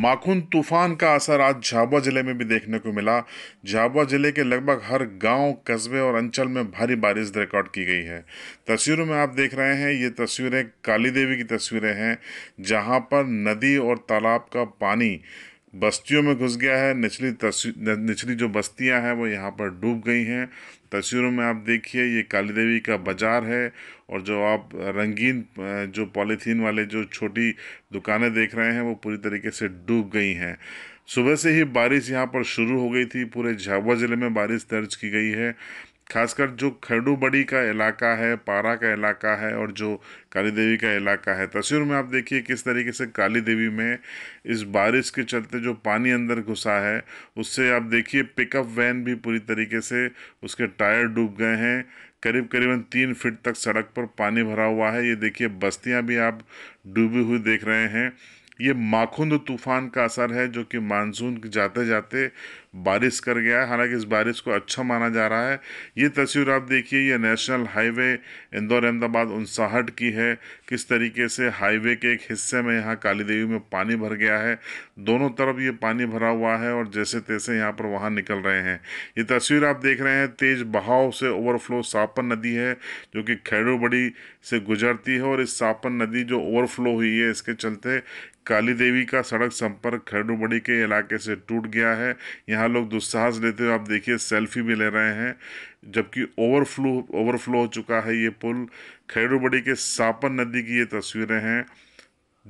माखून तूफान का असर आज झाबुआ जिले में भी देखने को मिला झाबुआ जिले के लगभग हर गांव, कस्बे और अंचल में भारी बारिश रिकॉर्ड की गई है तस्वीरों में आप देख रहे हैं ये तस्वीरें काली देवी की तस्वीरें हैं जहां पर नदी और तालाब का पानी बस्तियों में घुस गया है निचली तस्वीर निचली जो बस्तियां हैं वो यहाँ पर डूब गई हैं तस्वीरों में आप देखिए ये काली देवी का बाजार है और जो आप रंगीन जो पॉलीथीन वाले जो छोटी दुकानें देख रहे हैं वो पूरी तरीके से डूब गई हैं सुबह से ही बारिश यहाँ पर शुरू हो गई थी पूरे झाबुआ ज़िले में बारिश दर्ज की गई है खासकर जो खरडूबड़ी का इलाका है पारा का इलाका है और जो काली देवी का इलाका है तस्वीर में आप देखिए किस तरीके से काली देवी में इस बारिश के चलते जो पानी अंदर घुसा है उससे आप देखिए पिकअप वैन भी पूरी तरीके से उसके टायर डूब गए हैं करीब करीबन तीन फीट तक सड़क पर पानी भरा हुआ है ये देखिए बस्तियाँ भी आप डूबी हुई देख रहे हैं ये माखुंद तूफान का असर है जो कि मानसून जाते जाते बारिश कर गया है हालांकि इस बारिश को अच्छा माना जा रहा है ये तस्वीर आप देखिए ये नेशनल हाईवे इंदौर अहमदाबाद उनसाहट की है किस तरीके से हाईवे के एक हिस्से में यहाँ काली देवी में पानी भर गया है दोनों तरफ ये पानी भरा हुआ है और जैसे तैसे यहाँ पर वहाँ निकल रहे हैं ये तस्वीर आप देख रहे हैं तेज बहाव से ओवरफ्लो सापन नदी है जो कि खैरोबड़ी से गुजरती है और इस सापन नदी जो ओवरफ्लो हुई है इसके चलते काली देवी का सड़क संपर्क खैरोबड़ी के इलाके से टूट गया है यहाँ यहाँ लोग दुस्साहस लेते हुए आप देखिए सेल्फी भी ले रहे हैं जबकि ओवरफ्लो ओवरफ्लो हो चुका है ये पुल खैरूबड़ी के सापन नदी की ये तस्वीरें हैं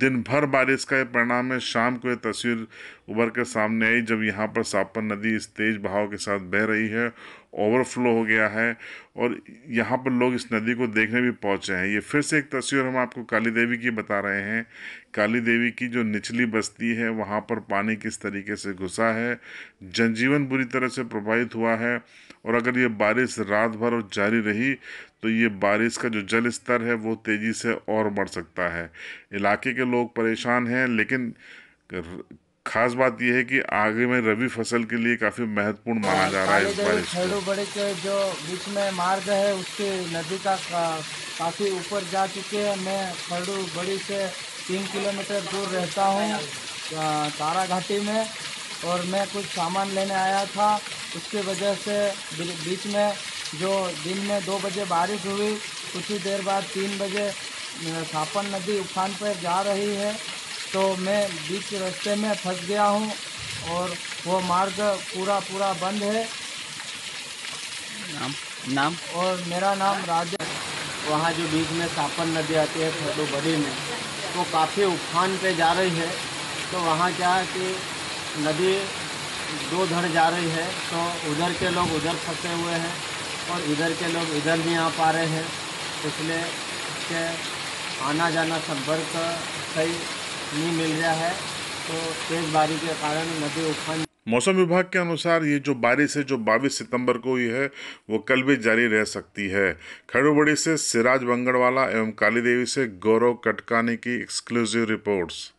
दिन भर बारिश का परिणाम है शाम को यह तस्वीर उभर कर सामने आई जब यहाँ पर सापन नदी इस तेज बहाव के साथ बह रही है ओवरफ्लो हो गया है और यहाँ पर लोग इस नदी को देखने भी पहुँचे हैं ये फिर से एक तस्वीर हम आपको काली देवी की बता रहे हैं काली देवी की जो निचली बस्ती है वहाँ पर पानी किस तरीके से घुसा है जनजीवन बुरी तरह से प्रभावित हुआ है और अगर ये बारिश रात भर और जारी रही तो ये बारिश का जो जल स्तर है वो तेज़ी से और बढ़ सकता है इलाके के लोग परेशान हैं लेकिन खास बात यह है कि आगे में रबी फसल के लिए काफ़ी महत्वपूर्ण माना जा रहा है इस बारिश बड़े के जो बीच में मार्ग है उसके नदी का, काफ़ी ऊपर जा चुके हैं मैं खड़ू बड़ी से तीन किलोमीटर दूर रहता हूँ तारा घाटी में और मैं कुछ सामान लेने आया था उसके वजह से बीच में जो दिन में दो बजे बारिश हुई कुछ ही देर बाद तीन बजे थापन नदी उफान पर जा रही है तो मैं बीच रास्ते में फंस गया हूँ और वो मार्ग पूरा पूरा बंद है नाम नाम और मेरा नाम राज वहाँ जो बीच में सापन नदी आती है बड़ी में तो काफ़ी उफान पे जा रही है तो वहाँ क्या है कि नदी दो धड़ जा रही है तो उधर के लोग उधर फंसे हुए हैं और इधर के लोग इधर नहीं आ पा रहे हैं इसलिए के आना जाना संपर्क सही नहीं मिल रहा है तो तेज़ बारिश के कारण नदी उफान मौसम विभाग के अनुसार ये जो बारिश है जो 22 सितंबर को हुई है वो कल भी जारी रह सकती है खड़ोबड़ी से सिराज बंगड़वाला एवं काली देवी से गौरव कटकाने की एक्सक्लूसिव रिपोर्ट्स